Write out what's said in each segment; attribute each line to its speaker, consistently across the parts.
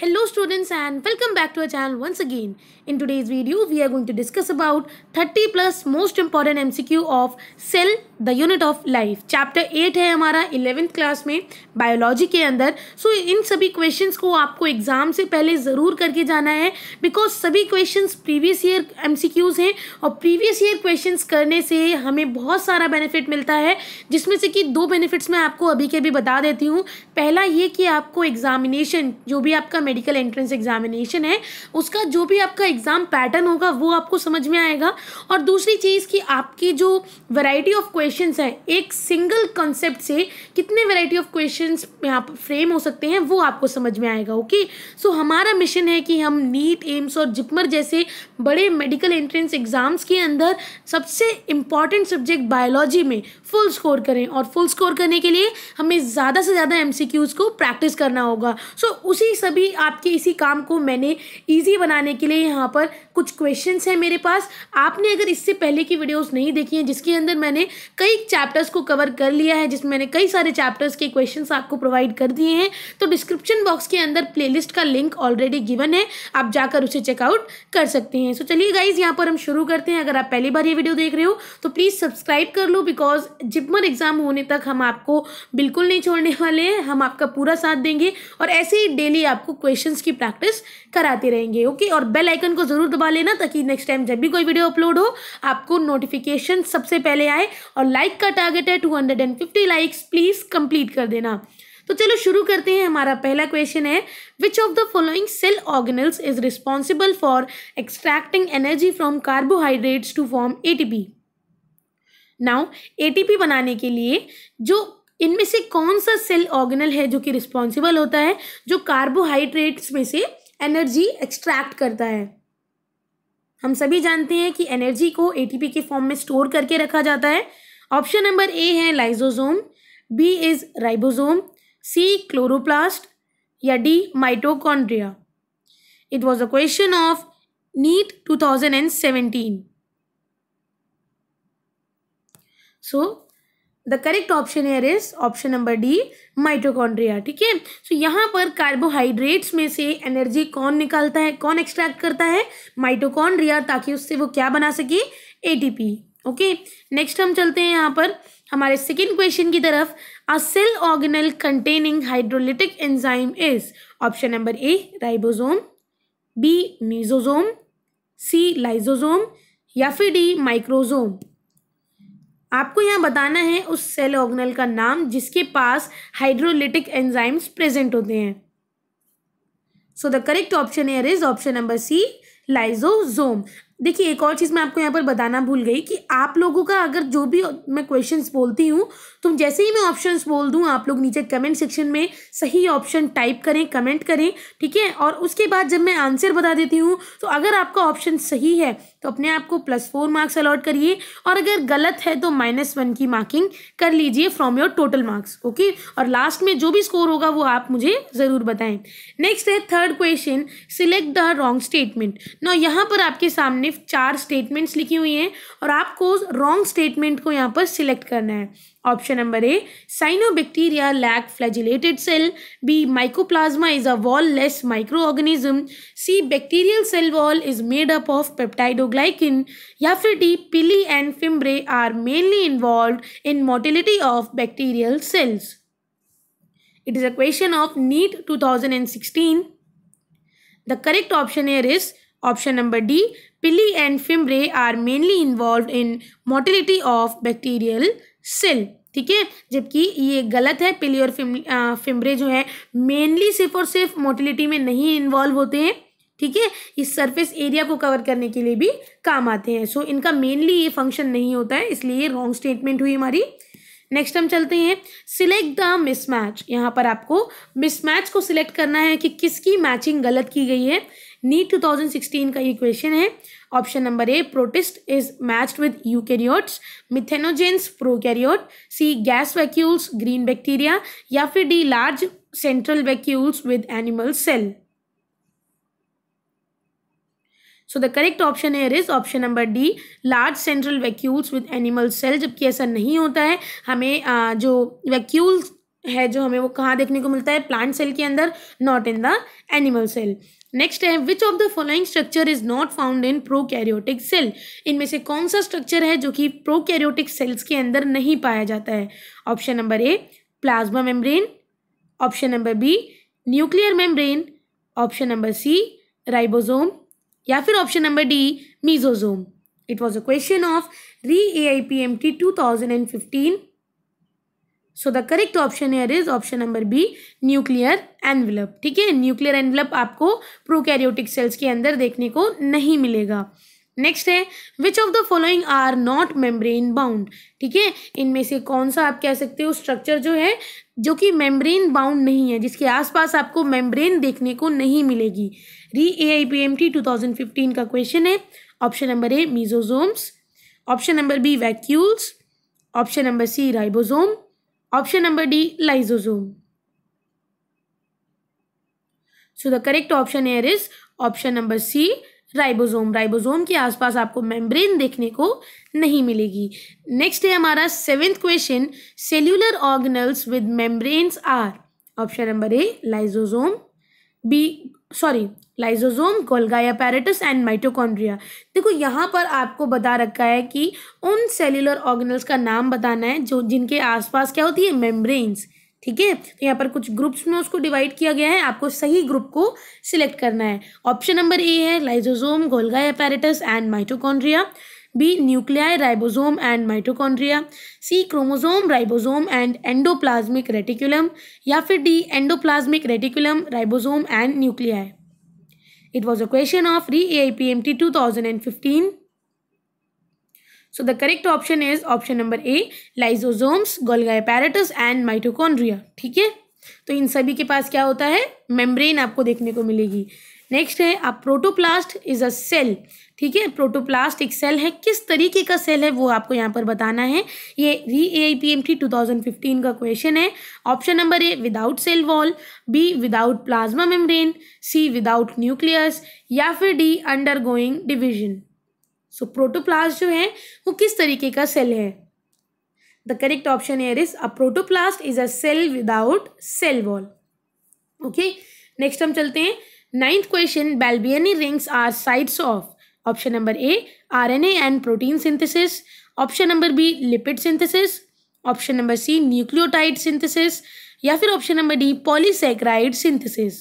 Speaker 1: Hello students and welcome back to our channel once again. In today's video, we are going to discuss about 30 plus most important MCQ of Cell, the Unit of Life. Chapter 8 है हमारा 11th class में biology के अंदर so, इन सभी questions को आपको exam से पहले ज़रूर करके जाना है because सभी questions previous year MCQs हैं और previous year questions करने से हमें बहुत सारा benefit मिलता है जिसमें से कि दो benefits मैं आपको अभी के भी बता देती हूँ पहला ये कि आपको examination जो भी आपका मेडिकल एंट्रेंस एग्जामिनेशन है उसका जो भी आपका एग्ज़ाम पैटर्न होगा वो आपको समझ में आएगा और दूसरी चीज़ कि आपकी जो वैरायटी ऑफ क्वेश्चन है एक सिंगल कॉन्सेप्ट से कितने वैरायटी ऑफ क्वेश्चन यहाँ पर फ्रेम हो सकते हैं वो आपको समझ में आएगा ओके सो हमारा मिशन है कि हम नीट एम्स और जिपमर जैसे बड़े मेडिकल एंट्रेंस एग्ज़ाम्स के अंदर सबसे इंपॉर्टेंट सब्जेक्ट बायोलॉजी में फुल स्कोर करें और फुल स्कोर करने के लिए हमें ज़्यादा से ज़्यादा एम को प्रैक्टिस करना होगा सो so, उसी सभी आपके इसी काम को मैंने ईजी बनाने के लिए यहाँ पर कुछ क्वेश्चन हैं मेरे पास आपने अगर इससे पहले की वीडियोस नहीं देखी हैं जिसके अंदर मैंने कई चैप्टर्स को कवर कर लिया है जिसमें मैंने कई सारे चैप्टर्स के क्वेश्चन आपको प्रोवाइड कर दिए हैं तो डिस्क्रिप्शन बॉक्स के अंदर प्लेलिस्ट का लिंक ऑलरेडी गिवन है आप जाकर उसे चेकआउट कर सकते हैं सो so, चलिए गाइज यहाँ पर हम शुरू करते हैं अगर आप पहली बार ये वीडियो देख रहे हो तो प्लीज़ सब्सक्राइब कर लो बिकॉज जिपमर एग्ज़ाम होने तक हम आपको बिल्कुल नहीं छोड़ने वाले हैं हम आपका पूरा साथ देंगे और ऐसे ही डेली आपको क्वेश्चंस की प्रैक्टिस कराती रहेंगे ओके और बेल आइकन को ज़रूर दबा लेना ताकि नेक्स्ट टाइम जब भी कोई वीडियो अपलोड हो आपको नोटिफिकेशन सबसे पहले आए और लाइक का टारगेट है two hundred and fifty likes please complete कर देना तो चलो शुरू करते हैं हमारा पहला क्वेश्चन है which of the following cell organelles is responsible for extracting energy from carbohydrates to form ATP now ATP बनाने के लिए जो इनमें से कौन सा सेल ऑर्गेनल है जो कि रिस्पॉन्सिबल होता है जो कार्बोहाइड्रेट्स में से एनर्जी एक्सट्रैक्ट करता है हम सभी जानते हैं कि एनर्जी को एटीपी के फॉर्म में स्टोर करके रखा जाता है ऑप्शन नंबर ए है lysosome B is ribosome C chloroplast या D mitochondria it was a question of NEET 2017 so the correct option here is option number D mitochondria ठीक है सो यहाँ पर कार्बोहाइड्रेट्स में से एनर्जी कौन निकालता है कौन एक्सट्रैक्ट करता है माइटोकॉन्ड्रिया ताकि उससे वो क्या बना सके ए ओके नेक्स्ट हम चलते हैं यहाँ पर हमारे सेकेंड क्वेश्चन की तरफ a cell organelle containing hydrolytic enzyme is option number A ribosome B mesosome C lysosome या फिर डी माइक्रोजोम आपको यहाँ बताना है उस सेल ऑर्गेनल का नाम जिसके पास हाइड्रोलिटिक एंजाइम्स प्रेजेंट होते हैं so the correct option here is option number C lysosome देखिए एक और चीज़ मैं आपको यहाँ पर बताना भूल गई कि आप लोगों का अगर जो भी मैं क्वेश्चंस बोलती हूँ तो जैसे ही मैं ऑप्शंस बोल दूं आप लोग नीचे कमेंट सेक्शन में सही ऑप्शन टाइप करें कमेंट करें ठीक है और उसके बाद जब मैं आंसर बता देती हूँ तो अगर आपका ऑप्शन सही है तो अपने आप को प्लस फोर मार्क्स अलॉट करिए और अगर गलत है तो माइनस वन की मार्किंग कर लीजिए from your total marks okay और लास्ट में जो भी स्कोर होगा वो आप मुझे ज़रूर बताएं नेक्स्ट है third question select the wrong statement ना यहाँ पर आपके सामने चार स्टेटमेंट्स लिखी हुई हैं और आपको रॉन्ग स्टेटमेंट को यहाँ पर सिलेक्ट करना है Option number A, cyanobacteria lack flagellated cell. B, mycoplasma is a wall-less microorganism. C, bacterial cell wall is made up of peptidoglycan. D, pili and fimbrae are mainly involved in motility of bacterial cells. It is a question of NEET 2016. The correct option here is option number D. Pili and fimbrae are mainly involved in motility of bacterial cell. ठीक है जबकि ये गलत है पिली और फिमरे जो है मेनली सिर्फ और सिर्फ मोटिलिटी में नहीं इन्वॉल्व होते हैं ठीक है इस सरफेस एरिया को कवर करने के लिए भी काम आते हैं सो so, इनका मेनली ये फंक्शन नहीं होता है इसलिए ये रॉन्ग स्टेटमेंट हुई हमारी नेक्स्ट हम चलते हैं सिलेक्ट द मिसमैच यहाँ पर आपको मिसमैच को सिलेक्ट करना है कि किसकी मैचिंग गलत की गई है नीट 2016 का ये क्वेश्चन है option number A protist is match with यू eukaryotes methanogens prokaryote C gas vacuoles green bacteria या फिर D large central vacuoles with animal cell so the correct option here is option number D large central vacuoles with animal cell जबकि ऐसा नहीं होता है हमें uh, जो vacuoles है जो हमें वो कहाँ देखने को मिलता है प्लांट सेल के अंदर not in the animal cell next है which of the following structure is not found in prokaryotic cell इनमें से कौन सा स्ट्रक्चर है जो कि प्रोकैरियोटिक सेल्स के अंदर नहीं पाया जाता है option number A plasma membrane option number B nuclear membrane option number C ribosome या फिर option number D mesosome it was a question of re A I P M T two thousand and fifteen so the correct option here is option number B nuclear envelope ठीक है nuclear envelope आपको prokaryotic cells के अंदर देखने को नहीं मिलेगा next है which of the following are not membrane bound ठीक है इनमें से कौन सा आप कह सकते हो स्ट्रक्चर जो है जो कि मेम्ब्रेन बाउंड नहीं है जिसके आसपास आपको मेम्ब्रेन देखने को नहीं मिलेगी re A I P M T two thousand fifteen का क्वेश्चन है option number A mesosomes option number B vacuoles option number C ribosome option number D lysosome so the correct option here is option number C ribosome ribosome के आसपास आपको membrane देखने को नहीं मिलेगी next है हमारा seventh question cellular organelles with membranes are option number A lysosome B sorry lysosome Golgi apparatus and mitochondria देखो यहाँ पर आपको बता रखा है कि उन सेलुलर ऑर्गेनल्स का नाम बताना है जो जिनके आसपास क्या होती है मेम्ब्रेन्स ठीक है तो यहाँ पर कुछ ग्रुप्स में उसको डिवाइड किया गया है आपको सही ग्रुप को सिलेक्ट करना है ऑप्शन नंबर ए है lysosome Golgi and mitochondria B nuclei ribosome and mitochondria C chromosome ribosome and endoplasmic reticulum या फिर D endoplasmic reticulum ribosome and nuclei it was a question of re AIPMT 2015 so the correct option is option number a lysosomes golgi apparatus and mitochondria ठीक है तो इन सभी के पास क्या होता है मेम्ब्रेन आपको देखने को मिलेगी नेक्स्ट है आप प्रोटोप्लास्ट इज अ सेल ठीक है प्रोटोप्लास्ट एक सेल है किस तरीके का सेल है वो आपको यहाँ पर बताना है ये re A I P M T two thousand fifteen का क्वेश्चन है option number A without cell wall B without plasma membrane C without nucleus या फिर D undergoing division so protoplast जो है वो किस तरीके का सेल है the correct option here is a protoplast is a cell without cell wall okay next हम चलते हैं Ninth question, Balbiani rings are sites of option number A, RNA and protein synthesis, option number B, lipid synthesis, option number C nucleotide synthesis या फिर option number D polysaccharide synthesis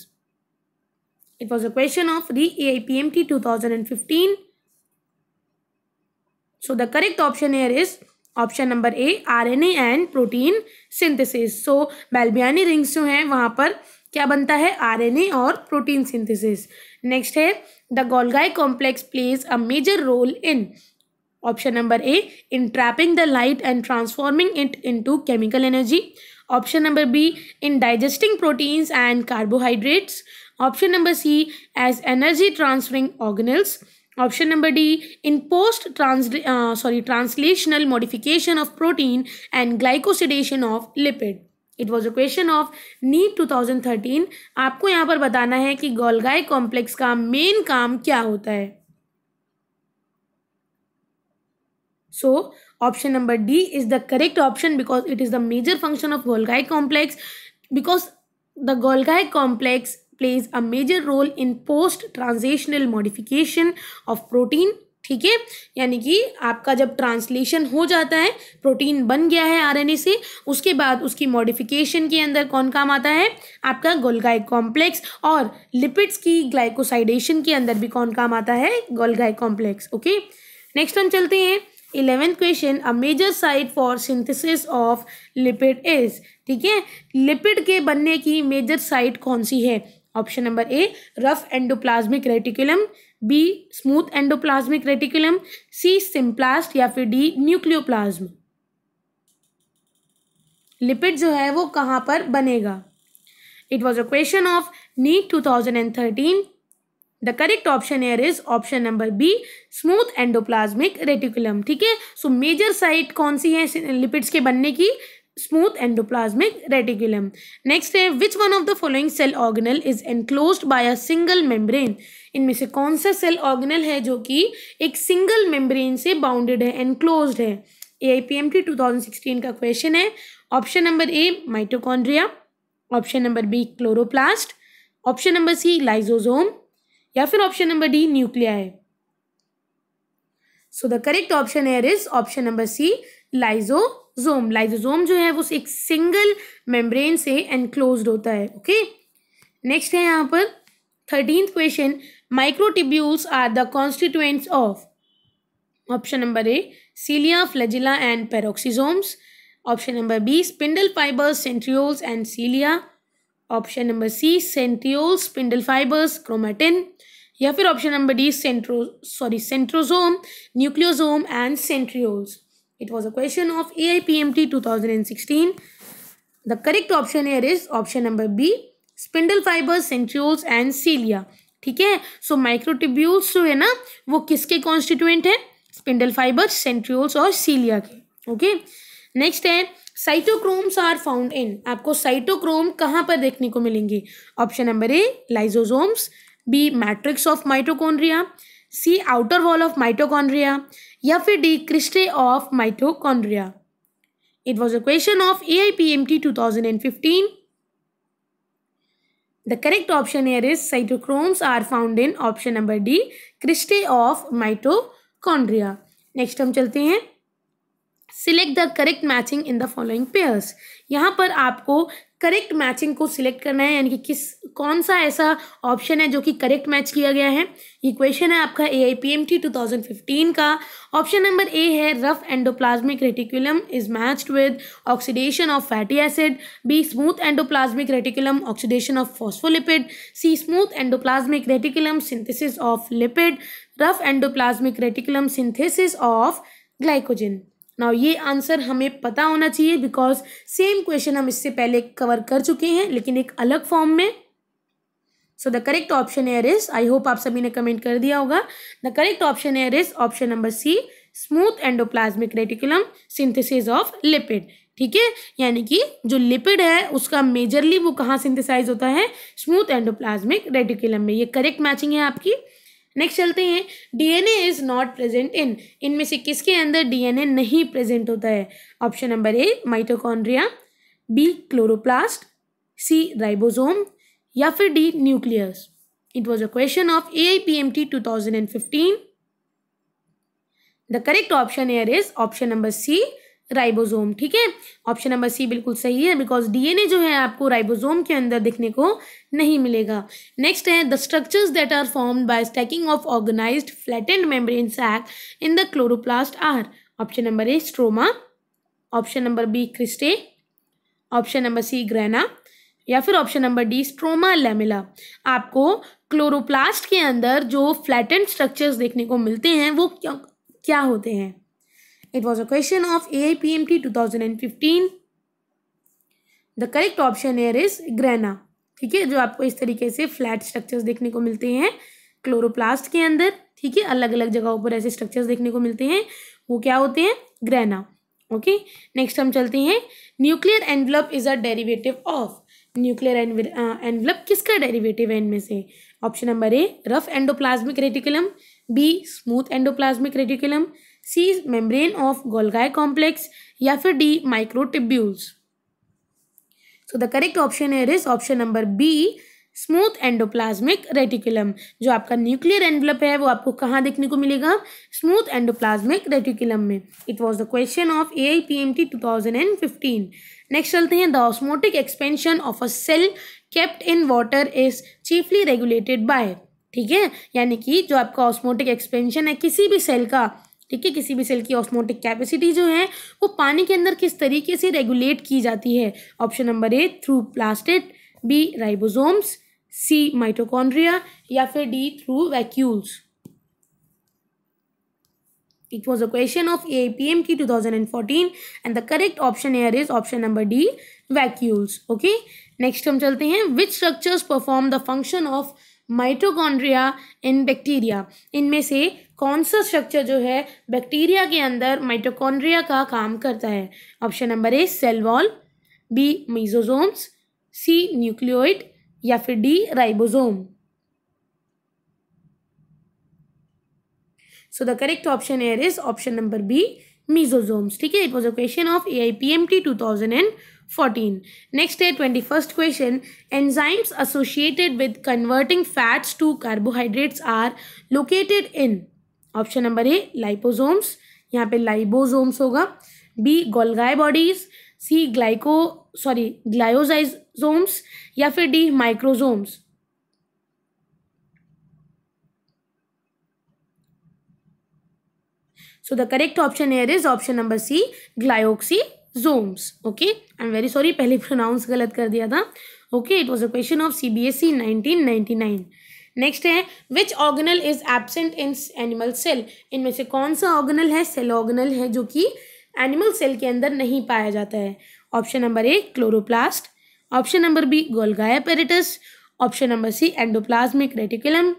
Speaker 1: it was a question of the AIPMT 2015 so the correct option here is option number A RNA and protein synthesis so Balbiani rings जो हैं वहाँ पर क्या बनता है RNA और प्रोटीन सिंथेसिस नेक्स्ट है the Golgi complex plays a major role in option number A in trapping the light and transforming it into chemical energy option number B in digesting proteins and carbohydrates option number C as energy transferring organelles option number D in post trans sorry translational modification of protein and glycosidation of lipid it was a question of NEET two thousand thirteen आपको यहाँ पर बताना है कि गोलगाय complex का main काम क्या होता है so option number D is the correct option because it is the major function of Golgi complex because the Golgi complex plays a major role in post translational modification of protein ठीक है यानी कि आपका जब translation हो जाता है protein बन गया है आरएनए से उसके बाद उसकी मॉडिफिकेशन के अंदर कौन काम आता है आपका गोलगाई कॉम्प्लेक्स और लिपिड्स की ग्लाइकोसाइडेशन के अंदर भी कौन काम आता है गोलगाई कॉम्प्लेक्स ओके नेक्स्ट हम चलते हैं eleventh question a major site for synthesis of lipid is ठीक है लिपिड के बनने की मेजर साइट कौन सी है option number A rough endoplasmic reticulum B smooth endoplasmic reticulum C symplast या फिर डी न्यूक्लियोप्लाज्म लिपिड जो है वो कहाँ पर बनेगा it was a question of NEET two thousand and thirteen the correct option here is option number B smooth endoplasmic reticulum ठीक है सो मेजर साइट कौन सी है लिपिड्स के बनने की स्मूथ एंडोप्लाज्मिक रेटिकुलम नेक्स्ट है which one of the following cell organelle is enclose by a single membrane इनमें से कौन सा सेल ऑर्गेनल है जो कि एक सिंगल मेम्ब्रेन से बाउंडेड है एनक्लोज है A I P M T two thousand sixteen का क्वेश्चन है option number A mitochondria option number B chloroplast option number C lysosome या फिर ऑप्शन नंबर डी न्यूक्लिया है so the correct option here is option number C lyso lysosome lysosome जो है वो एक single membrane से enclose होता है ओके नेक्स्ट है यहाँ पर thirteenth question microtubules are the constituents of option number A cilia flagella and peroxisomes option number B spindle fibres centrioles and cilia option number C centrioles spindle fibres chromatin या फिर option number D centro sorry centrosome nucleosome and centrioles It was a question of AIPMT 2016. The correct option here is option number B. Spindle fibers, centrioles and cilia. ठीक है सो microtubules जो है ना वो किसके constituent है स्पिंडल फाइबर सेंट्रियोल्स और cilia के ओके नेक्स्ट है साइटोक्रोम्स आर फाउंड इन आपको साइटोक्रोम कहाँ पर देखने को मिलेंगे option number A lysosomes B matrix of mitochondria C outer wall of mitochondria या फिर D cristae of mitochondria it was a question of A I P M T two thousand and fifteen the correct option here is cytochromes are found in option number D cristae of mitochondria next हम चलते हैं select the correct matching in the following pairs यहाँ पर आपको correct matching को select करना है यानी कि किस कौन सा ऐसा ऑप्शन है जो कि करेक्ट मैच किया गया है ये क्वेश्चन है आपका A I P M T two thousand fifteen का ऑप्शन नंबर ए है rough endoplasmic reticulum is matched with oxidation of fatty acid B smooth endoplasmic reticulum oxidation of phospholipid C smooth endoplasmic reticulum synthesis of lipid rough endoplasmic reticulum synthesis of glycogen now ये answer हमें पता होना चाहिए because same question हम इससे पहले cover कर चुके हैं लेकिन एक अलग फॉर्म में so the correct option here is I hope आप सभी ने कमेंट कर दिया होगा the correct option here is option number C smooth endoplasmic reticulum synthesis of lipid ठीक है यानी कि जो लिपिड है उसका मेजरली वो कहाँ सिंथेसाइज होता है स्मूथ एंडोप्लाज्मिक रेटिकुलम में ये करेक्ट मैचिंग है आपकी नेक्स्ट चलते हैं DNA is not present in इनमें से किसके अंदर डीएनए नहीं प्रेजेंट होता है option number A mitochondria B chloroplast C ribosome या फिर D nucleus it was a question of A I P M T two thousand and fifteen the correct option here is option number C ribosome ठीक है option number सी बिल्कुल सही है because DNA जो है आपको राइबोसोम के अंदर देखने को नहीं मिलेगा नेक्स्ट है the structures that are form by stacking of organised flattened membrane sac in the chloroplast are option number A stroma option number B cristae option number C grana या फिर option number D stroma lamella आपको chloroplast के अंदर जो flattened structures देखने को मिलते हैं वो क्या होते हैं It was a question of AIPMT 2015. The correct option here is grana ठीक है जो आपको इस तरीके से फ्लैट स्ट्रक्चर्स देखने को मिलते हैं क्लोरोप्लास्ट के अंदर ठीक है अलग अलग जगहों पर ऐसे स्ट्रक्चर्स देखने को मिलते हैं वो क्या होते हैं ग्रैना ओके नेक्स्ट हम चलते हैं nuclear envelope is a derivative of nuclear envelope किसका डेरिवेटिव है इनमें से option number A rough endoplasmic reticulum B smooth endoplasmic reticulum C membrane of Golgi complex या फिर D microtubules so the correct option here is option number B smooth endoplasmic reticulum जो आपका nuclear envelope है वो आपको कहाँ देखने को मिलेगा स्मूथ एंडोप्लाज्मिक रेटिकुलम में it was the question of A I P M T two thousand and fifteen next चलते हैं the osmotic expansion of a cell kept in water is chiefly regulated by ठीक है यानी कि जो आपका osmotic expansion है किसी भी सेल का ठीक है किसी भी सेल की ऑस्मोटिक कैपेसिटी जो है वो पानी के अंदर किस तरीके से रेगुलेट की जाती है option number A through plastid B ribosomes C mitochondria या फिर D through vacuoles it was a question of A P M की two thousand and fourteen and the correct option here is option number D vacuoles okay next हम चलते हैं which structures perform the function of mitochondria in bacteria इनमें से कौन सा structure जो है बैक्टीरिया के अंदर माइटोकॉन्ड्रिया का काम करता है option number A cell wall B mesosomes C nucleoid या फिर D ribosome so the correct option here is option number B mesosomes ठीक है it was a question of A I P M T two thousand and fourteen next है twenty first question enzymes associated with converting fats to carbohydrates are located in option number A liposomes यहाँ पे lysosomes होगा B Golgi bodies सी glyco sorry glyoxysomes या फिर D microsomes so the correct option here is option number C glyoxysomes okay I am very sorry पहले pronounce गलत कर दिया था okay it was a question of C B S C nineteen ninety nine next है which organelle is absent in animal cell इनमें से कौन सा ऑर्गेनल है सेल ऑर्गेनल है जो कि एनिमल सेल के अंदर नहीं पाया जाता है option number A chloroplast option number B Golgi option number C endoplasmic reticulum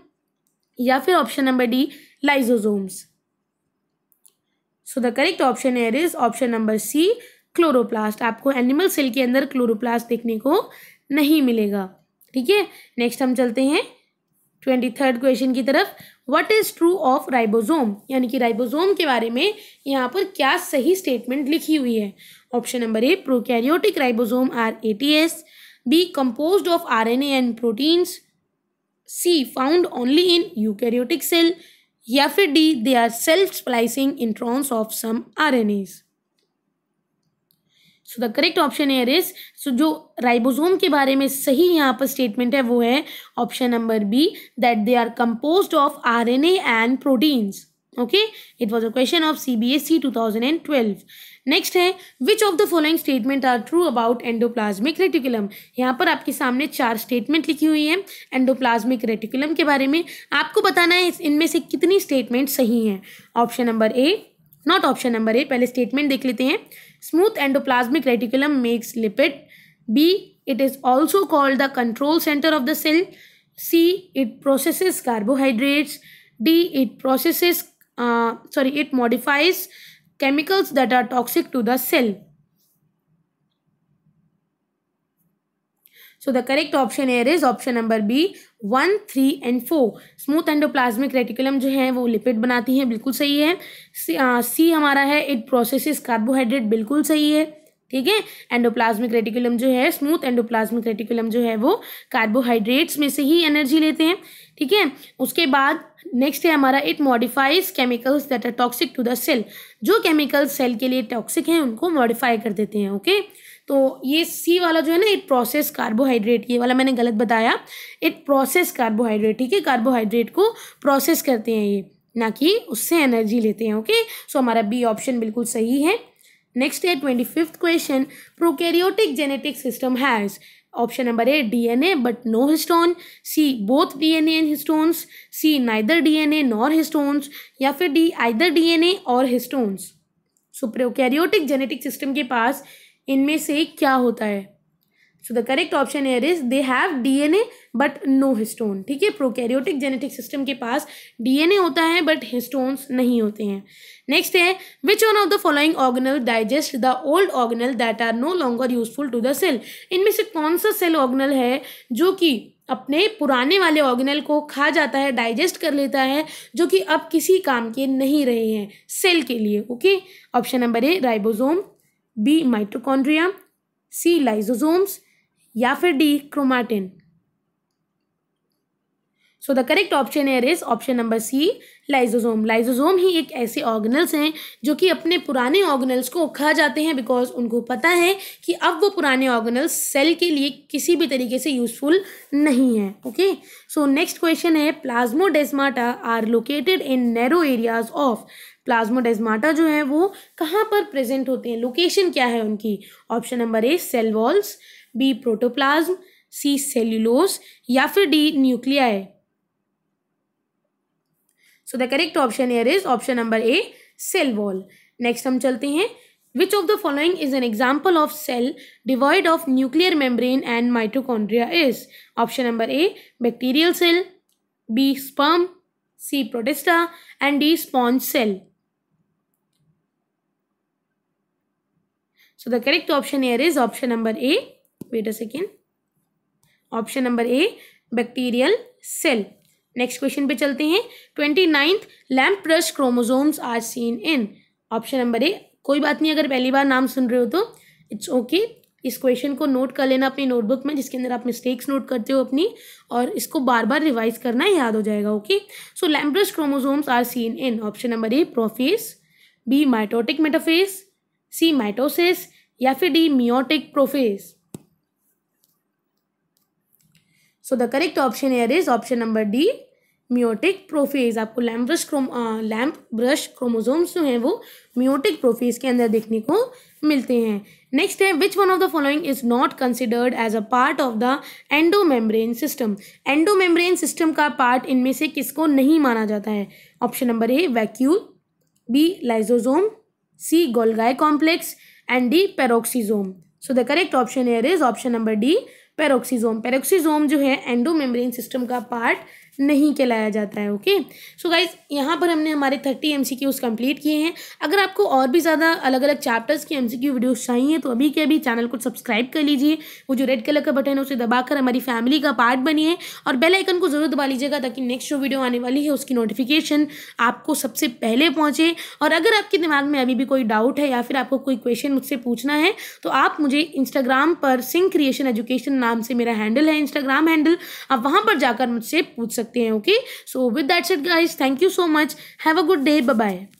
Speaker 1: या फिर option number D lysosomes so the correct option here is option number C chloroplast आपको एनिमल सेल के अंदर क्लोरोप्लास्ट देखने को नहीं मिलेगा ठीक है नेक्स्ट हम चलते हैं ट्वेंटी थर्ड क्वेश्चन की तरफ what is true of ribosome यानी कि राइबोसोम के बारे में यहाँ पर क्या सही स्टेटमेंट लिखी हुई है option number A prokaryotic ribosome are eighty S B compose of R N and proteins C found only in eukaryotic cell या फिर D they are self splicing introns of some R N As so the correct option here is so जो ribosome के बारे में सही यहाँ पर statement है वो है option number B that they are compose of R N A and proteins okay it was a question of C B S C two thousand and twelve next है which of the following statement are true about endoplasmic reticulum यहाँ पर आपके सामने चार statement लिखी हुई है endoplasmic reticulum के बारे में आपको बताना है इनमें से कितनी स्टेटमेंट सही हैं option number A not option number A पहले स्टेटमेंट देख लेते हैं Smooth endoplasmic reticulum makes lipid. B. It is also called the control center of the cell. C. It processes carbohydrates. D. It processes, uh, sorry, it modifies chemicals that are toxic to the cell. So the correct option here is option number B one three and four smooth endoplasmic reticulum जो है वो lipid बनाती है बिल्कुल सही है सी, सी हमारा है इट प्रोसेसेस कार्बोहाइड्रेट बिल्कुल सही है ठीक है एंडोप्लाज्मिक रेटिकुलम जो है स्मूथ एंडोप्लाज्मिक रेटिकुलम जो है वो कार्बोहाइड्रेट्स में से ही एनर्जी लेते हैं ठीक है उसके बाद नेक्स्ट है हमारा it modifies chemicals that are toxic to the cell जो केमिकल्स सेल के लिए टॉक्सिक हैं उनको मॉडिफाई कर देते हैं ओके okay? तो ये सी वाला जो है ना इट प्रोसेस कार्बोहाइड्रेट ये वाला मैंने गलत बताया इट प्रोसेस कार्बोहाइड्रेट ठीक है कार्बोहाइड्रेट को प्रोसेस करते हैं ये ना कि उससे एनर्जी लेते हैं ओके सो हमारा बी ऑप्शन बिल्कुल सही है नेक्स्ट है twenty fifth question prokaryotic genetic system has option number A DNA but no histone C both DNA and histones C neither DNA nor histones या फिर D either DNA or histones so prokaryotic genetic system के पास इनमें से क्या होता है so the correct option here is they have DNA but no histone ठीक है प्रोकैरियोटिक जेनेटिक सिस्टम के पास डीएनए होता है बट हिस्टोन्स नहीं होते हैं नेक्स्ट है which one of the following organelle digest the old organelle that are no longer useful to the cell इनमें से कौन सा सेल ऑर्गेनल है जो कि अपने पुराने वाले ऑर्गेनल को खा जाता है डाइजेस्ट कर लेता है जो कि अब किसी काम के नहीं रहे हैं सेल के लिए okay option number A ribosome B mitochondria C lysosomes या फिर D chromatin so the correct option here is option number C lysosome lysosome ही एक ऐसे ऑर्गनल्स हैं जो कि अपने पुराने ऑर्गनल्स को खा जाते हैं बिकॉज उनको पता है कि अब वो पुराने ऑर्गनल्स सेल के लिए किसी भी तरीके से यूजफुल नहीं है ओके सो नेक्स्ट क्वेश्चन है plasmodesmata are located in narrow areas of plasmodesmata जो है वो कहाँ पर प्रेजेंट होते हैं लोकेशन क्या है उनकी option number A cell walls B protoplasm C cellulose या फिर D nuclei so the correct option here is option number A cell wall next हम चलते हैं which of the following is an example of cell devoid of nuclear membrane and mitochondria is option number A bacterial cell B sperm C protista and D sponge cell So the correct option here is option number A. Wait a second. Option number A, bacterial cell. Next question pe चलते हैं twenty ninth lampbrush chromosomes are seen in option number A कोई बात नहीं अगर पहली बार नाम सुन रहे हो तो इट्स ओके okay. इस क्वेश्चन को नोट कर लेना अपनी नोटबुक में जिसके अंदर आप मिस्टेक्स नोट करते हो अपनी और इसको बार बार रिवाइज करना याद हो जाएगा okay so lampbrush chromosomes are seen in option number A prophase B mitotic metaphase C mitosis या फिर D meiotic prophase so the correct option here is option number D meiotic prophase आपको lampbrush chromo lampbrush chromosomes जो हैं वो meiotic prophase के अंदर देखने को मिलते हैं नेक्स्ट है which one of the following is not considered as a part of the endomembrane system endomembrane system का पार्ट इनमें से किसको नहीं माना जाता है option number A vacuole B lysosome C. Golgi complex and D. Peroxisome. So the correct option here is option number D. Peroxisome peroxisome जो है एंडोमेम्ब्रेन सिस्टम का पार्ट नहीं कहलाया जाता है ओके सो गाइज यहाँ पर हमने हमारे thirty M C Qs complete किए हैं अगर आपको और भी ज़्यादा अलग अलग चैप्टर्स की एम सी क्यू वीडियोज़ चाहिए तो अभी के अभी चैनल को सब्सक्राइब कर लीजिए वो जो रेड कलर का बटन है उसे दबाकर हमारी फैमिली का पार्ट बनिए और बेल आइकन को ज़रूर दबा लीजिएगा ताकि नेक्स्ट जो वीडियो आने वाली है उसकी नोटिफिकेशन आपको सबसे पहले पहुँचे और अगर आपके दिमाग में अभी भी कोई डाउट है या फिर आपको कोई क्वेश्चन मुझसे पूछना है तो आप मुझे इंस्टाग्राम पर सिंह क्रिएशन एजुकेशन नाम से मेरा हैंडल है इंस्टाग्राम हैंडल आप वहाँ पर जाकर मुझसे पूछ सकते हैं okay so with that set guys thank you so much have a good day bye